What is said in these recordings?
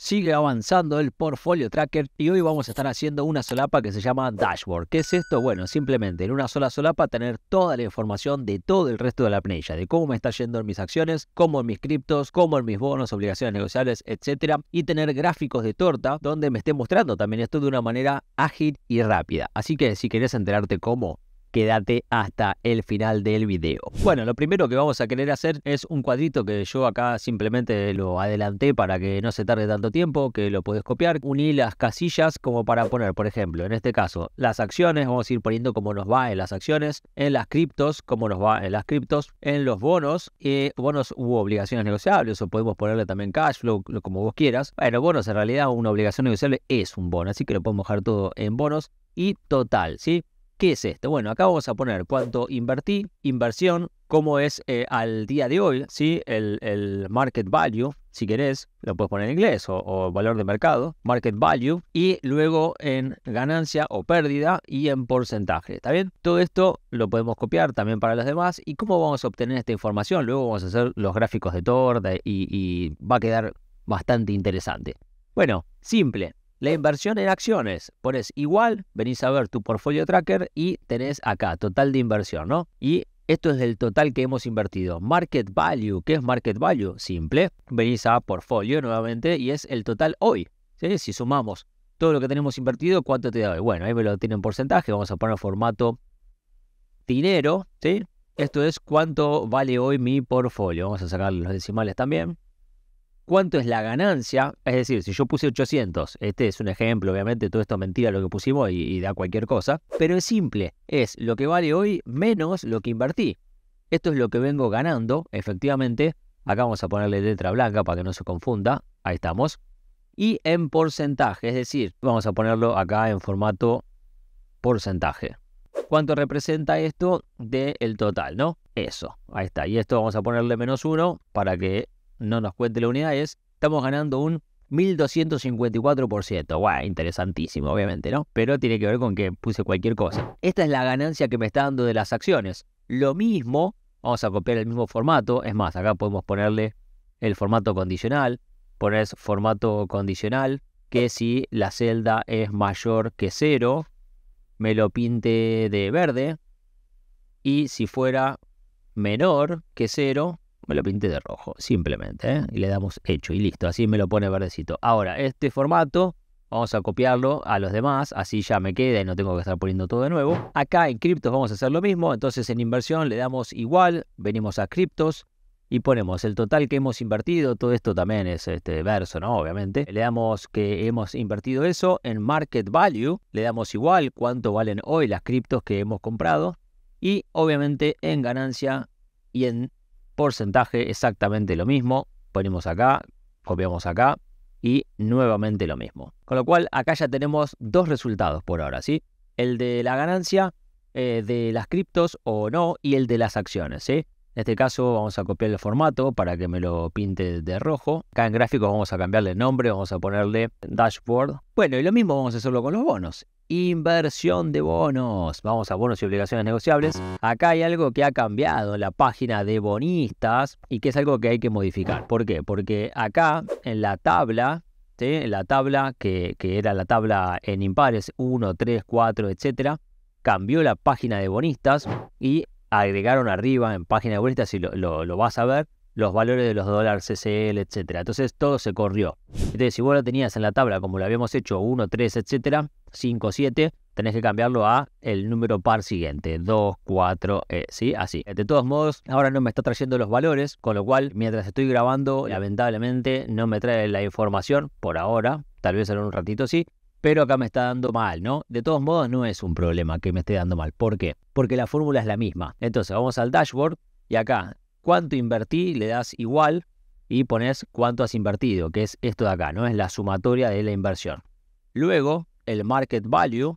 Sigue avanzando el portfolio tracker y hoy vamos a estar haciendo una solapa que se llama dashboard. ¿Qué es esto? Bueno, simplemente en una sola solapa tener toda la información de todo el resto de la planilla, de cómo me está yendo en mis acciones, cómo en mis criptos, cómo en mis bonos, obligaciones negociables, etcétera, y tener gráficos de torta donde me esté mostrando también esto de una manera ágil y rápida. Así que si querés enterarte cómo quédate hasta el final del video. Bueno, lo primero que vamos a querer hacer es un cuadrito que yo acá simplemente lo adelanté para que no se tarde tanto tiempo, que lo puedes copiar. Uní las casillas como para poner, por ejemplo, en este caso, las acciones, vamos a ir poniendo cómo nos va en las acciones, en las criptos, cómo nos va en las criptos, en los bonos, y bonos u obligaciones negociables, o podemos ponerle también cash flow, como vos quieras. Bueno, bonos en realidad una obligación negociable es un bono, así que lo podemos dejar todo en bonos y total, ¿sí? ¿Qué es esto? Bueno, acá vamos a poner cuánto invertí, inversión, cómo es eh, al día de hoy, ¿sí? El, market value, si querés, lo puedes poner en inglés o, valor de mercado, market value, y luego en ganancia o pérdida y en porcentaje, ¿está bien? Todo esto lo podemos copiar también para los demás. ¿Y cómo vamos a obtener esta información? Luego vamos a hacer los gráficos de Torda y va a quedar bastante interesante. Bueno, simple. La inversión en acciones. Pones igual, venís a ver tu portfolio tracker y tenés acá, total de inversión, ¿no? Y esto es del total que hemos invertido. Market value. ¿Qué es market value? Simple. Venís a portfolio nuevamente y es el total hoy. ¿sí? Si sumamos todo lo que tenemos invertido, ¿cuánto te da hoy? Bueno, ahí me lo tiene en porcentaje. Vamos a poner formato dinero, ¿sí? Esto es cuánto vale hoy mi portfolio. Vamos a sacar los decimales también cuánto es la ganancia. Es decir, si yo puse 800, este es un ejemplo, obviamente todo esto es mentira lo que pusimos y, da cualquier cosa, pero es simple, es lo que vale hoy menos lo que invertí. Esto es lo que vengo ganando, efectivamente. Acá vamos a ponerle letra blanca para que no se confunda. Ahí estamos. Y en porcentaje, es decir, vamos a ponerlo acá en formato porcentaje. ¿Cuánto representa esto del total, no? Eso, ahí está. Y esto vamos a ponerle menos uno para que no nos cuente la unidad, es estamos ganando un 1254%. Guau, interesantísimo, obviamente, ¿no? Pero tiene que ver con que puse cualquier cosa. Esta es la ganancia que me está dando de las acciones. Lo mismo, vamos a copiar el mismo formato. Es más, acá podemos ponerle el formato condicional, poner formato condicional, que si la celda es mayor que 0, me lo pinte de verde. Y si fuera menor que 0, me lo pinté de rojo, simplemente, ¿eh? y le damos hecho y listo, así me lo pone verdecito. Ahora, este formato vamos a copiarlo a los demás, así ya me queda y no tengo que estar poniendo todo de nuevo. Acá en criptos vamos a hacer lo mismo, entonces en inversión le damos igual, venimos a criptos, y ponemos el total que hemos invertido, todo esto también es este verso, ¿no? Obviamente. Le damos que hemos invertido eso en market value, le damos igual cuánto valen hoy las criptos que hemos comprado y obviamente en ganancia y en porcentaje exactamente lo mismo, ponemos acá, copiamos acá y nuevamente lo mismo. Con lo cual acá ya tenemos dos resultados por ahora, ¿sí? El de la ganancia eh, de las criptos o no y el de las acciones, ¿sí? En este caso vamos a copiar el formato para que me lo pinte de rojo. Acá en gráficos vamos a cambiarle el nombre, vamos a ponerle dashboard. Bueno, y lo mismo vamos a hacerlo con los bonos. Inversión de bonos. Vamos a bonos y obligaciones negociables. Acá hay algo que ha cambiado la página de bonistas y que es algo que hay que modificar. ¿Por qué? Porque acá en la tabla ¿Sí? la tabla, que, que, era la tabla en impares 1, 3, 4, etcétera, Cambió la página de bonistas y agregaron arriba en página vuelta si lo, vas a ver, los valores de los dólares CCL, etcétera. Entonces todo se corrió. Entonces, si vos lo tenías en la tabla, como lo habíamos hecho, 1, 3, etcétera, 5, 7, tenés que cambiarlo a el número par siguiente, 2, 4, eh, ¿sí? Así. De todos modos, ahora no me está trayendo los valores, con lo cual, mientras estoy grabando, lamentablemente no me trae la información, por ahora, tal vez en un ratito sí, pero acá me está dando mal, ¿no? De todos modos, no es un problema que me esté dando mal. ¿Por qué? Porque la fórmula es la misma. Entonces, vamos al dashboard y acá, ¿cuánto invertí? Le das igual y pones cuánto has invertido, que es esto de acá, ¿no? Es la sumatoria de la inversión. Luego, el market value,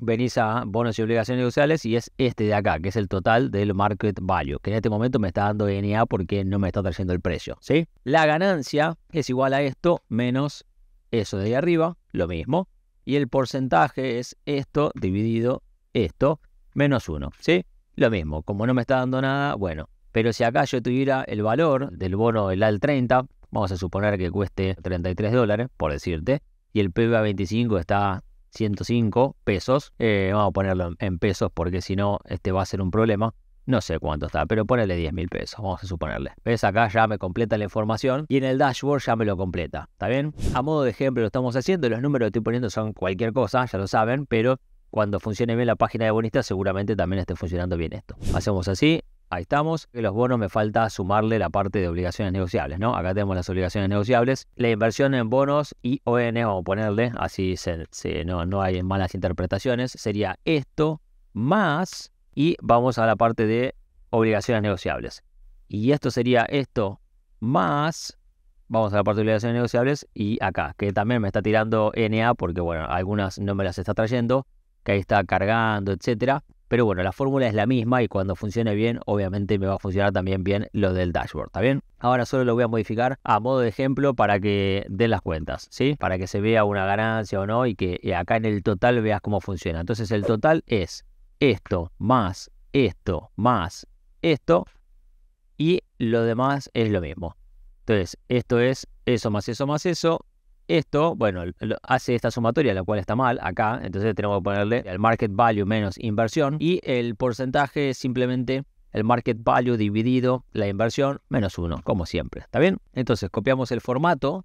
venís a bonos y obligaciones sociales y es este de acá, que es el total del market value, que en este momento me está dando NA porque no me está trayendo el precio, ¿sí? La ganancia es igual a esto menos eso de ahí arriba, lo mismo. Y el porcentaje es esto dividido esto menos 1, ¿sí? Lo mismo, como no me está dando nada, bueno. Pero si acá yo tuviera el valor del bono del AL 30, vamos a suponer que cueste 33 dólares, por decirte, y el PBA 25 está 105 pesos, eh, vamos a ponerlo en pesos porque si no, este va a ser un problema. No sé cuánto está, pero ponele 10 mil pesos, vamos a suponerle. ¿Ves? Acá ya me completa la información y en el dashboard ya me lo completa, ¿está bien? A modo de ejemplo lo estamos haciendo, los números que estoy poniendo son cualquier cosa, ya lo saben, pero cuando funcione bien la página de bonistas seguramente también esté funcionando bien esto. Hacemos así, ahí estamos. Que los bonos me falta sumarle la parte de obligaciones negociables, ¿no? Acá tenemos las obligaciones negociables, la inversión en bonos y ON, vamos a ponerle, así no, no hay malas interpretaciones, sería esto más y vamos a la parte de obligaciones negociables. Y esto sería esto más, vamos a la parte de obligaciones negociables y acá, que también me está tirando NA porque, bueno, algunas no me las está trayendo, que ahí está cargando, etcétera. Pero bueno, la fórmula es la misma y cuando funcione bien, obviamente me va a funcionar también bien lo del dashboard, ¿está bien? Ahora solo lo voy a modificar a modo de ejemplo para que den las cuentas, ¿sí? Para que se vea una ganancia o no y que acá en el total veas cómo funciona. Entonces el total es esto, más esto, más esto, y lo demás es lo mismo. Entonces, esto es eso más eso más eso. Esto, bueno, hace esta sumatoria, la cual está mal acá, entonces tenemos que ponerle el market value menos inversión y el porcentaje es simplemente el market value dividido la inversión menos uno, como siempre. ¿Está bien? Entonces copiamos el formato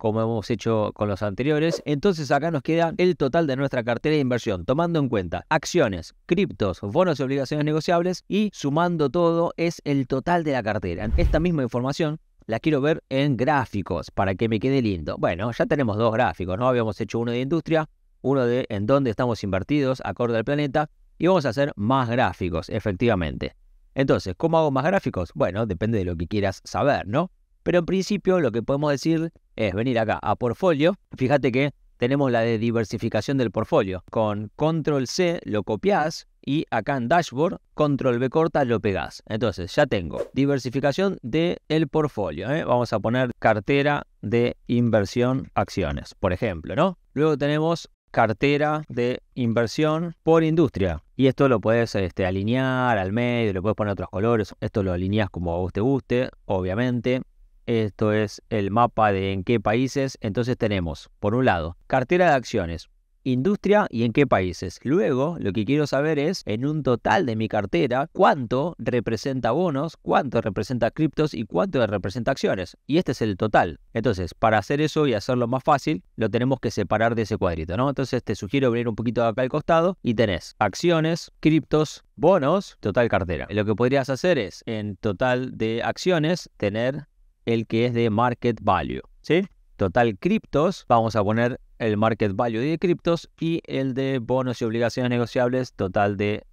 como hemos hecho con los anteriores. Entonces acá nos queda el total de nuestra cartera de inversión, tomando en cuenta acciones, criptos, bonos y obligaciones negociables y sumando todo es el total de la cartera. Esta misma información la quiero ver en gráficos para que me quede lindo. Bueno, ya tenemos dos gráficos, ¿no? Habíamos hecho uno de industria, uno de en dónde estamos invertidos, acorde al planeta, y vamos a hacer más gráficos, efectivamente. Entonces, ¿cómo hago más gráficos? Bueno, depende de lo que quieras saber, ¿no? Pero en principio lo que podemos decir es venir acá a portfolio. Fíjate que tenemos la de diversificación del portfolio. Con control C lo copias y acá en dashboard control B corta lo pegas. Entonces ya tengo diversificación del el portfolio. ¿eh? Vamos a poner cartera de inversión acciones, por ejemplo, ¿no? Luego tenemos cartera de inversión por industria. Y esto lo puedes este, alinear al medio, lo puedes poner otros colores. Esto lo alineas como a vos te guste, obviamente. Esto es el mapa de en qué países. Entonces tenemos, por un lado, cartera de acciones, industria y en qué países. Luego, lo que quiero saber es, en un total de mi cartera, cuánto representa bonos, cuánto representa criptos y cuánto representa acciones. Y este es el total. Entonces, para hacer eso y hacerlo más fácil, lo tenemos que separar de ese cuadrito, ¿no? Entonces, te sugiero venir un poquito acá al costado y tenés acciones, criptos, bonos, total cartera. Lo que podrías hacer es, en total de acciones, tener el que es de market value, ¿sí? Total criptos, vamos a poner el market value de criptos y el de bonos y obligaciones negociables, total de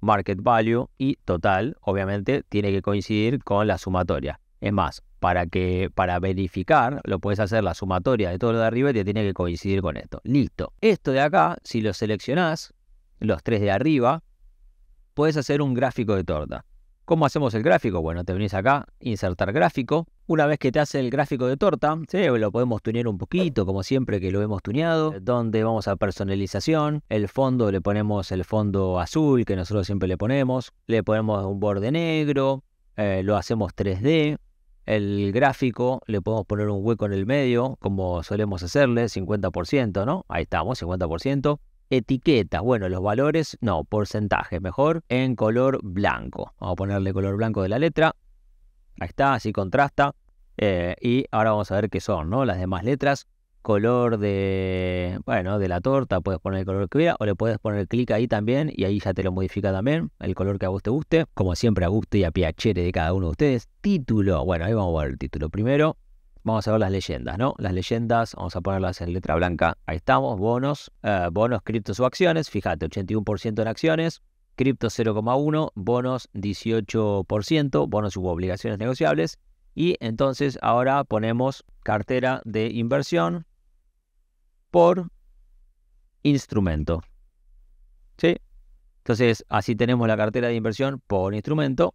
market value y total, obviamente, tiene que coincidir con la sumatoria. Es más, para que para verificar, lo puedes hacer la sumatoria de todo lo de arriba y te tiene que coincidir con esto. Listo. Esto de acá, si lo seleccionás, los tres de arriba, puedes hacer un gráfico de torta. ¿Cómo hacemos el gráfico? Bueno, te venís acá, insertar gráfico. Una vez que te hace el gráfico de torta, lo podemos tunear un poquito, como siempre que lo hemos tuneado. Eh, donde vamos a personalización, el fondo le ponemos el fondo azul que nosotros siempre le ponemos. Le ponemos un borde negro, eh, lo hacemos 3D. El gráfico le podemos poner un hueco en el medio, como solemos hacerle, 50%, ¿no? Ahí estamos, 50%. Etiqueta, bueno, los valores, no, porcentaje, mejor en color blanco. Vamos a ponerle color blanco de la letra. Ahí está, así contrasta. Eh, y ahora vamos a ver qué son, ¿no? Las demás letras. Color de, bueno, de la torta, puedes poner el color que quiera o le puedes poner clic ahí también y ahí ya te lo modifica también, el color que a vos te guste, como siempre a gusto y a piacere de cada uno de ustedes. Título, bueno, ahí vamos a ver el título primero vamos a ver las leyendas, ¿no? Las leyendas, vamos a ponerlas en letra blanca. Ahí estamos, bonos, eh, bonos, criptos o acciones. Fíjate, 81% en acciones, Cripto 0,1, bonos 18%, bonos u obligaciones negociables. Y entonces ahora ponemos cartera de inversión por instrumento. ¿Sí? Entonces, así tenemos la cartera de inversión por instrumento.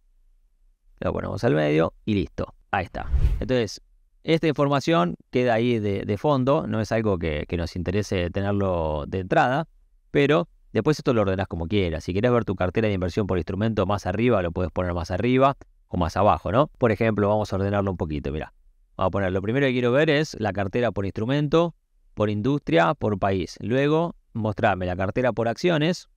Lo ponemos al medio y listo. Ahí está. Entonces, esta información queda ahí de, fondo, no es algo que, nos interese tenerlo de entrada, pero después esto lo ordenás como quieras. Si quieres ver tu cartera de inversión por instrumento más arriba, lo puedes poner más arriba o más abajo, ¿no? Por ejemplo, vamos a ordenarlo un poquito, mira. Vamos a poner, lo primero que quiero ver es la cartera por instrumento, por industria, por país. Luego, mostrarme la cartera por acciones.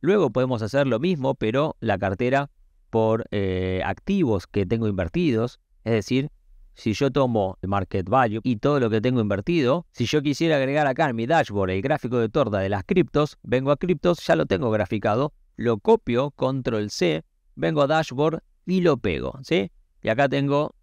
Luego podemos hacer lo mismo, pero la cartera por eh, activos que tengo invertidos, es decir, si yo tomo el market value y todo lo que tengo invertido, si yo quisiera agregar acá en mi dashboard el gráfico de torta de las criptos, vengo a criptos, ya lo tengo graficado, lo copio, control C, vengo a dashboard y lo pego, ¿sí? Y acá tengo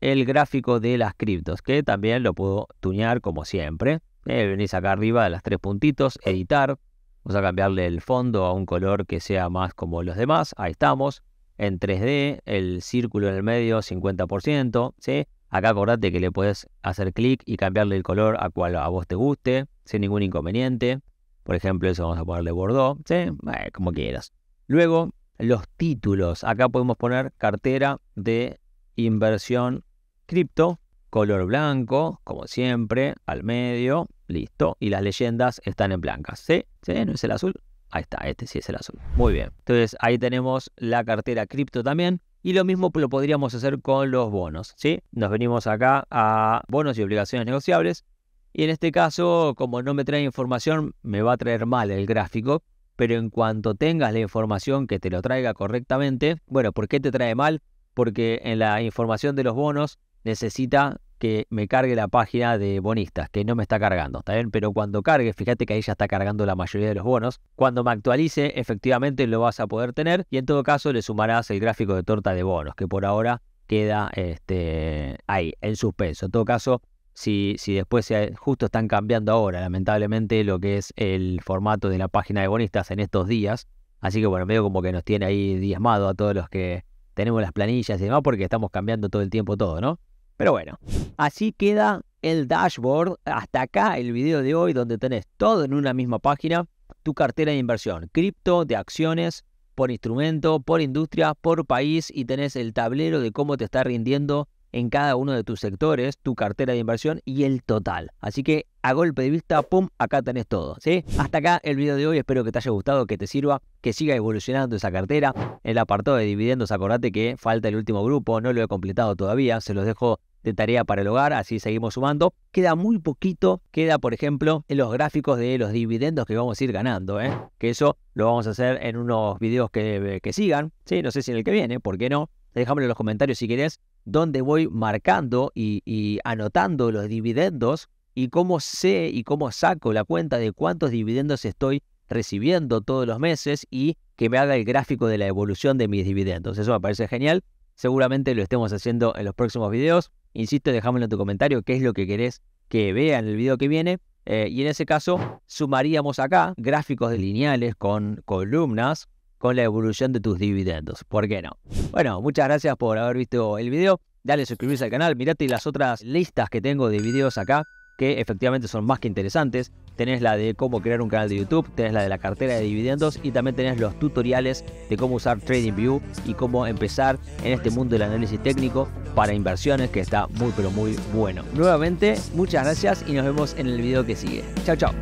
el gráfico de las criptos, que también lo puedo tuñar como siempre. ¿eh? venís acá arriba de las tres puntitos, editar, vamos a cambiarle el fondo a un color que sea más como los demás, ahí estamos. En 3D, el círculo en el medio, 50%, ¿sí? Acá acordate que le puedes hacer clic y cambiarle el color a cual a vos te guste, sin ningún inconveniente. Por ejemplo, eso vamos a ponerle Bordeaux, ¿sí? Eh, como quieras. Luego, los títulos. Acá podemos poner cartera de inversión cripto, color blanco, como siempre, al medio, listo. Y las leyendas están en blancas. ¿Sí? ¿Sí? ¿No es el azul? Ahí está, este sí es el azul. Muy bien. Entonces ahí tenemos la cartera cripto también. Y lo mismo lo podríamos hacer con los bonos. ¿sí? Nos venimos acá a bonos y obligaciones negociables. Y en este caso, como no me trae información, me va a traer mal el gráfico. Pero en cuanto tengas la información que te lo traiga correctamente, bueno, ¿por qué te trae mal? Porque en la información de los bonos necesita que me cargue la página de bonistas, que no me está cargando, ¿está bien? Pero cuando cargue, fíjate que ahí ya está cargando la mayoría de los bonos. Cuando me actualice, efectivamente lo vas a poder tener y en todo caso le sumarás el gráfico de torta de bonos, que por ahora queda este, ahí, en suspenso. En todo caso, si, si después justo están cambiando ahora, lamentablemente, lo que es el formato de la página de bonistas en estos días. Así que bueno, medio como que nos tiene ahí diezmado a todos los que tenemos las planillas y demás, porque estamos cambiando todo el tiempo todo, ¿no? Pero bueno, así queda el dashboard. Hasta acá el video de hoy donde tenés todo en una misma página. Tu cartera de inversión, cripto, de acciones, por instrumento, por industria, por país y tenés el tablero de cómo te está rindiendo en cada uno de tus sectores, tu cartera de inversión y el total. Así que a golpe de vista, pum, acá tenés todo, ¿sí? Hasta acá el video de hoy, espero que te haya gustado, que te sirva, que siga evolucionando esa cartera. El apartado de dividendos, acordate que falta el último grupo, no lo he completado todavía, se los dejo de tarea para el hogar, así seguimos sumando. Queda muy poquito, queda por ejemplo en los gráficos de los dividendos que vamos a ir ganando, ¿eh? que eso lo vamos a hacer en unos videos que, sigan, sí, no sé si en el que viene, ¿por qué no? déjame en los comentarios si querés, dónde voy marcando y, y anotando los dividendos y cómo sé y cómo saco la cuenta de cuántos dividendos estoy recibiendo todos los meses y que me haga el gráfico de la evolución de mis dividendos. Eso me parece genial. Seguramente lo estemos haciendo en los próximos videos. Insisto, dejámoslo en tu comentario qué es lo que querés que vea en el video que viene. Eh, y en ese caso, sumaríamos acá gráficos lineales con columnas con la evolución de tus dividendos. ¿Por qué no? Bueno, muchas gracias por haber visto el video. Dale suscribirse al canal, mirate las otras listas que tengo de videos acá que efectivamente son más que interesantes tenés la de cómo crear un canal de YouTube, tenés la de la cartera de dividendos y también tenés los tutoriales de cómo usar TradingView y cómo empezar en este mundo del análisis técnico para inversiones que está muy pero muy bueno. Nuevamente, muchas gracias y nos vemos en el video que sigue. Chao, chao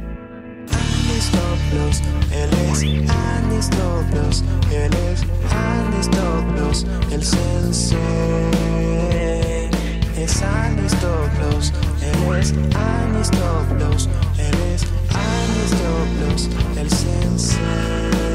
doblos el sensor.